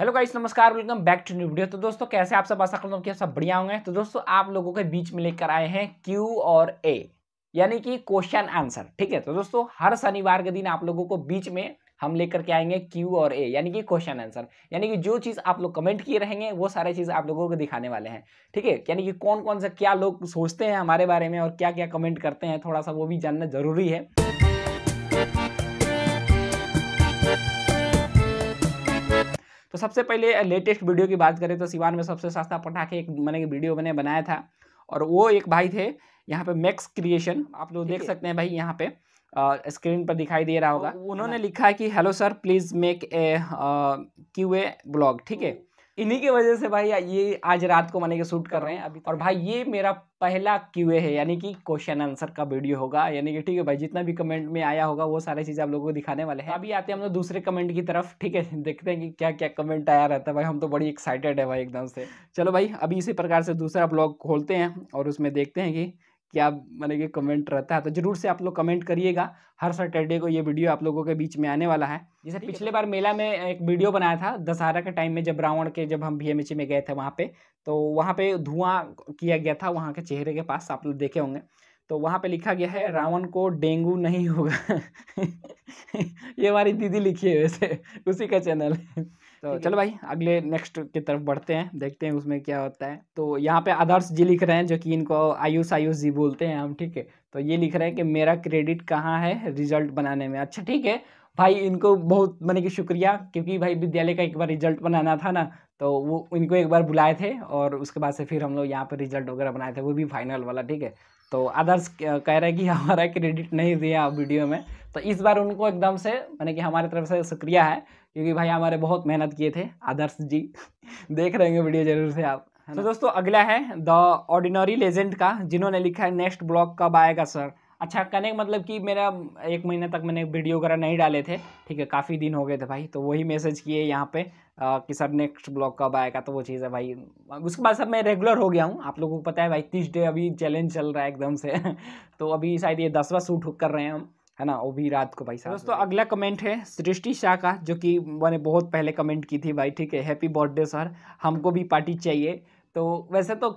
Hello guys नमस्कार welcome back to new video तो दोस्तों कैसे आप सब आशा करता हूँ कि आप सब बढ़िया होंगे तो दोस्तों आप लोगों के बीच में लेकर आए हैं क्यू और ए यानी कि क्वेश्चन आंसर ठीक है तो दोस्तों हर शनिवार के दिन आप लोगों को बीच में हम लेकर के आएंगे क्यू और ए यानी कि क्वेश्चन आंसर यानी कि जो चीज़ आप लोग कमेंट किए रहेंगे वो सारे चीज़ आप लोगों को दिखाने वाले हैं ठीक है यानी कि कौन कौन सा क्या लोग सोचते हैं हमारे बारे में और क्या क्या कमेंट करते हैं थोड़ा सा वो भी जानना जरूरी है तो सबसे पहले लेटेस्ट वीडियो की बात करें तो सिवान में सबसे सस्ता पटाखे एक मैंने वीडियो मैंने बनाया था और वो एक भाई थे यहाँ पे मैक्स क्रिएशन आप लोग देख सकते हैं भाई यहाँ पे स्क्रीन पर दिखाई दे रहा होगा उन्होंने हाँ। लिखा है कि hello sir please make a Q A blog ठीक है इन्हीं के वजह से भाई ये आज रात को मैंने के शूट कर रहे हैं अभी तो और भाई ये मेरा पहला क्यू है यानी कि क्वेश्चन आंसर का वीडियो होगा यानी कि ठीक है भाई जितना भी कमेंट में आया होगा वो सारी चीज़ आप लोगों को दिखाने वाले हैं अभी आते हैं हम लोग दूसरे कमेंट की तरफ ठीक है देखते हैं कि क्या क्या कमेंट आया रहता है भाई हम तो बड़ी एक्साइटेड है भाई एकदम से चलो भाई अभी इसी प्रकार से दूसरा ब्लॉग खोलते हैं और उसमें देखते हैं कि क्या मैंने कि कमेंट रहता है तो जरूर से आप लोग कमेंट करिएगा हर सैटरडे को ये वीडियो आप लोगों के बीच में आने वाला है जैसे पिछले बार मेला में एक वीडियो बनाया था दशहरा के टाइम में जब रावण के जब हम भीएमएचए में गए थे वहाँ पे तो वहाँ पे धुआं किया गया था वहाँ के चेहरे के पास आप लोग देखे होंगे तो वहाँ पर लिखा गया है रावण को डेंगू नहीं होगा ये हमारी दीदी लिखी है वैसे उसी का चैनल है तो चलो भाई अगले नेक्स्ट की तरफ बढ़ते हैं देखते हैं उसमें क्या होता है तो यहाँ पे आदर्श जी लिख रहे हैं जो कि इनको आयुष आयुष जी बोलते हैं हम ठीक है तो ये लिख रहे हैं कि मेरा क्रेडिट कहाँ है रिजल्ट बनाने में अच्छा ठीक है भाई इनको बहुत मैंने कि शुक्रिया क्योंकि भाई विद्यालय का एक बार रिजल्ट बनाना था ना तो वो इनको एक बार बुलाए थे और उसके बाद से फिर हम लोग यहाँ पर रिजल्ट वगैरह बनाए थे वो भी फाइनल वाला ठीक है तो आदर्श कह रहे हैं कि हमारा क्रेडिट नहीं दिया वीडियो में तो इस बार उनको एकदम से मैंने कि हमारी तरफ से शुक्रिया है क्योंकि भाई हमारे बहुत मेहनत किए थे आदर्श जी देख रहे होंगे वीडियो जरूर से आप तो दोस्तों अगला है द ऑर्डिनरी लेजेंड का जिन्होंने लिखा है नेक्स्ट ब्लॉग कब आएगा सर अच्छा का मतलब कि मेरा एक महीने तक मैंने वीडियो वगैरह नहीं डाले थे ठीक है काफ़ी दिन हो गए थे भाई तो वही मैसेज किए यहाँ पे आ, कि सर नेक्स्ट ब्लॉग कब आएगा तो वो चीज़ है भाई उसके बाद सब मैं रेगुलर हो गया हूँ आप लोगों को पता है भाई तीस डे अभी चैलेंज चल रहा है एकदम से तो अभी शायद ये दसवा सूट कर रहे हैं हम है ना वो भी रात को भाई साहब दोस्तों अगला कमेंट है सृष्टि शाह का जो कि मैंने बहुत पहले कमेंट की थी भाई ठीक है हैप्पी बर्थडे सर हमको भी पार्टी चाहिए तो वैसे तो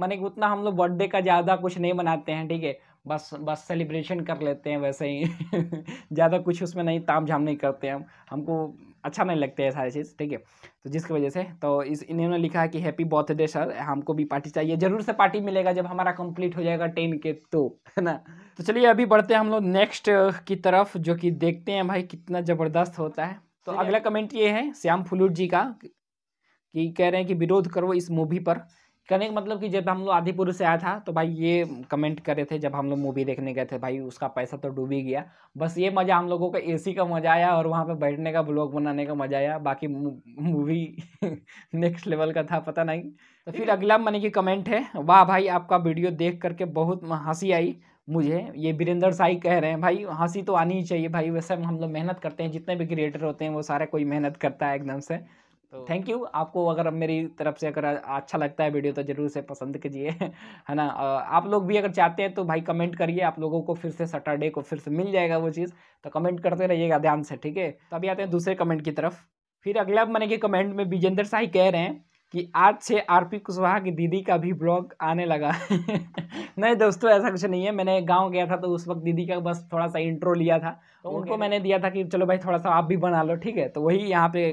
मैंने उतना हम लोग बर्थडे का ज़्यादा कुछ नहीं मनाते हैं ठीक है बस बस सेलिब्रेशन कर लेते हैं वैसे ही ज़्यादा कुछ उसमें नहीं ताम झाम नहीं करते हम हमको अच्छा नहीं लगता है सारी चीज़ ठीक है तो जिसकी वजह से तो इस इन्होंने लिखा है कि हैप्पी बर्थडे सर हमको भी पार्टी चाहिए ज़रूर से पार्टी मिलेगा जब हमारा कंप्लीट हो जाएगा टेन के तो है ना तो चलिए अभी बढ़ते हैं हम लोग नेक्स्ट की तरफ जो कि देखते हैं भाई कितना ज़बरदस्त होता है तो अगला कमेंट ये है श्याम फुलूट जी का कि कह रहे हैं कि विरोध करो इस मूवी पर कहने का मतलब कि जब हम लोग आदिपुर से आया था तो भाई ये कमेंट कर रहे थे जब हम लोग मूवी देखने गए थे भाई उसका पैसा तो डूब ही गया बस ये मज़ा हम लोगों का एसी का मज़ा आया और वहाँ पे बैठने का ब्लॉग बनाने का मज़ा आया बाकी मूवी नेक्स्ट लेवल का था पता नहीं तो फिर अगला मैंने कि कमेंट है वाह भाई आपका वीडियो देख करके बहुत हंसी आई मुझे हम्म। ये वीरेंद्र साई कह रहे हैं भाई हंसी तो आनी ही चाहिए भाई वैसे हम लोग मेहनत करते हैं जितने भी क्रिएटर होते हैं वो सारे कोई मेहनत करता है एकदम से तो थैंक यू आपको अगर मेरी तरफ से अगर अच्छा लगता है वीडियो तो ज़रूर से पसंद कीजिए है ना आप लोग भी अगर चाहते हैं तो भाई कमेंट करिए आप लोगों को फिर से सैटरडे को फिर से मिल जाएगा वो चीज़ तो कमेंट करते रहिएगा ध्यान से ठीक है तो अभी आते हैं दूसरे कमेंट की तरफ फिर अगला मैंने कि कमेंट में विजेंद्र शाही कह रहे हैं कि आज से आरपी कुशवाहा की दीदी का भी ब्लॉग आने लगा नहीं दोस्तों ऐसा कुछ नहीं है मैंने गांव गया था तो उस वक्त दीदी का बस थोड़ा सा इंट्रो लिया था तो उनको मैंने दिया था कि चलो भाई थोड़ा सा आप भी बना लो ठीक है तो वही यहाँ पे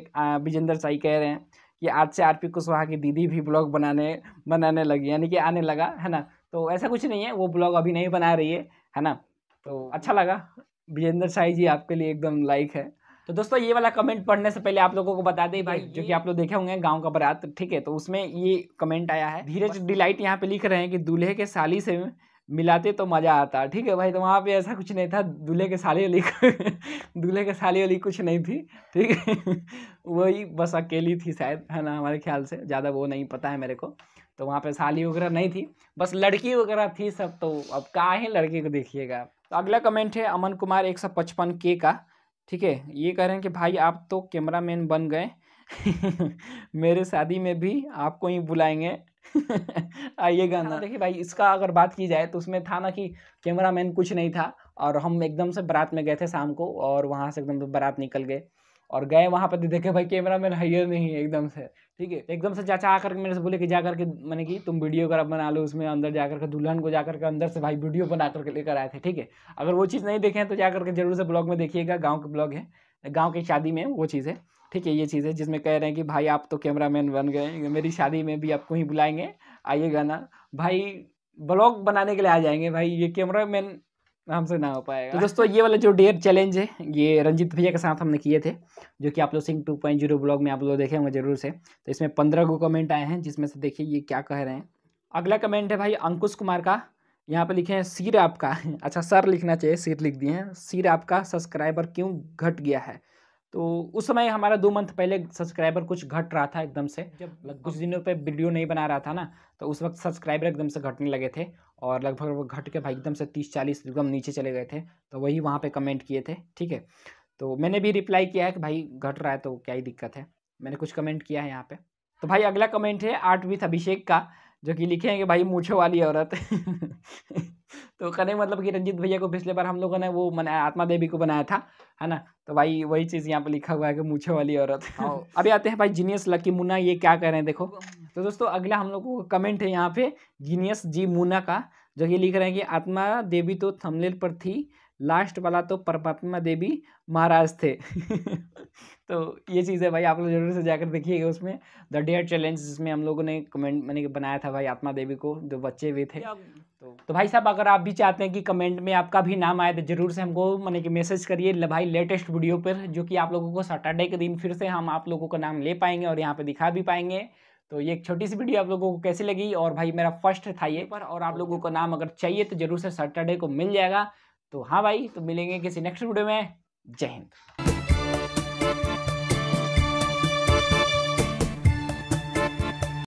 विजेंद्र साई कह रहे हैं कि आज से आरपी कुशवाहा की दीदी भी ब्लॉग बनाने बनाने लगी यानी कि आने लगा है ना तो ऐसा कुछ नहीं है वो ब्लॉग अभी नहीं बना रही है है ना तो अच्छा लगा विजेंद्र साई जी आपके लिए एकदम लाइक है तो दोस्तों ये वाला कमेंट पढ़ने से पहले आप लोगों को बता दें भाई जो कि आप लोग देखे होंगे गाँव का बरात ठीक है तो उसमें ये कमेंट आया है धीरज डिलाइट यहाँ पे लिख रहे हैं कि दूल्हे के साली से मिलाते तो मज़ा आता ठीक है भाई तो वहाँ पे ऐसा कुछ नहीं था दूल्हे के साली वाली दूल्हे के साली वाली कुछ नहीं थी ठीक है वही बस अकेली थी शायद है ना हमारे ख्याल से ज़्यादा वो नहीं पता है मेरे को तो वहाँ पे साली वगैरह नहीं थी बस लड़की वगैरह थी सब तो अब कहा है लड़की को देखिएगा तो अगला कमेंट है अमन कुमार एक सौ पचपन के का ठीक है ये कह रहे हैं कि भाई आप तो कैमरा मैन बन गए मेरे शादी में भी आपको ही बुलाएंगे आइए गाना हाँ, देखिए भाई इसका अगर बात की जाए तो उसमें था ना कि कैमरा मैन कुछ नहीं था और हम एकदम से बारात में गए थे शाम को और वहाँ से एकदम बारात निकल गए और गए वहाँ पर तो देखे भाई कैमरा मैन हैयर नहीं है एकदम से ठीक है तो एकदम से चाचा आकर के मेरे से बोले कि जा करके मैंने कि तुम वीडियो कर बना लो उसमें अंदर जा करके दुल्हन को जाकर के अंदर से भाई वीडियो बना करके लेकर आए थे ठीक है अगर वो चीज़ नहीं देखें तो जा करके जरूर से ब्लॉग में देखिएगा गाँव के ब्लॉग है गाँव की शादी में वो चीज़ है ठीक है ये चीज़ है जिसमें कह रहे हैं कि भाई आप तो कैमरा मैन बन गए मेरी शादी में भी आपको ही बुलाएंगे आइएगा ना भाई ब्लॉग बनाने के लिए आ जाएंगे भाई ये कैमरा मैन हमसे ना हो पाएगा तो दोस्तों ये वाला जो डेयर चैलेंज है ये रंजीत भैया के साथ हमने किए थे जो कि आप लोग Singh two point zero blog में आप लोग देखे होंगे जरूर से तो इसमें पंद्रह को कमेंट आए हैं जिसमें से देखिए ये क्या कह रहे हैं अगला कमेंट है भाई अंकुश कुमार का यहाँ पे लिखे हैं सिर आपका अच्छा सर लिखना चाहिए सिर लिख दिए हैं सिर आपका सब्सक्राइबर क्यों घट गया है तो उस समय हमारा दो मंथ पहले सब्सक्राइबर कुछ घट रहा था एकदम से जब मतलब हाँ। कुछ दिनों पे वीडियो नहीं बना रहा था ना तो उस वक्त सब्सक्राइबर एकदम से घटने लगे थे और लगभग घट के भाई एकदम से तीस चालीस एकदम नीचे चले गए थे तो वही वहाँ पे कमेंट किए थे ठीक है तो मैंने भी रिप्लाई किया है कि भाई घट रहा है तो क्या ही दिक्कत है मैंने कुछ कमेंट किया है यहाँ पर तो भाई अगला कमेंट है आर्ट विथ अभिषेक का जो कि लिखे हैं कि भाई मूछे वाली औरत तो कहने मतलब कि रंजीत भैया को पिछले बार हम लोगों ने वो मनाया आत्मा देवी को बनाया था है ना तो भाई वही चीज़ यहाँ पे लिखा हुआ है कि मूछे वाली औरत हाँ। अभी आते हैं भाई जीनियस लकी मुन्ना ये क्या कह रहे हैं देखो हाँ। तो दोस्तों अगला हम लोग को कमेंट है यहाँ पे जीनियस जी मुन्ना का जो ये लिख रहे हैं कि आत्मा देवी तो थमलेल पर थी लास्ट वाला तो परमात्मा देवी महाराज थे तो ये चीज़ है भाई आप लोग जरूर से जाकर देखिएगा उसमें द डेयर चैलेंज जिसमें हम लोगों ने कमेंट मैंने बनाया था भाई आत्मा देवी को जो बच्चे हुए थे तो, तो भाई साहब अगर आप भी चाहते हैं कि कमेंट में आपका भी नाम आए तो जरूर से हमको मैंने कि मैसेज करिए भाई लेटेस्ट वीडियो पर जो कि आप लोगों को सैटरडे के दिन फिर से हम आप लोगों का नाम ले पाएंगे और यहाँ पर दिखा भी पाएंगे तो ये एक छोटी सी वीडियो आप लोगों को कैसी लगी और भाई मेरा फर्स्ट था ये पर और आप लोगों को नाम अगर चाहिए तो जरूर से सैटरडे को मिल जाएगा तो हाँ भाई तो मिलेंगे किसी नेक्स्ट वीडियो में जय हिंद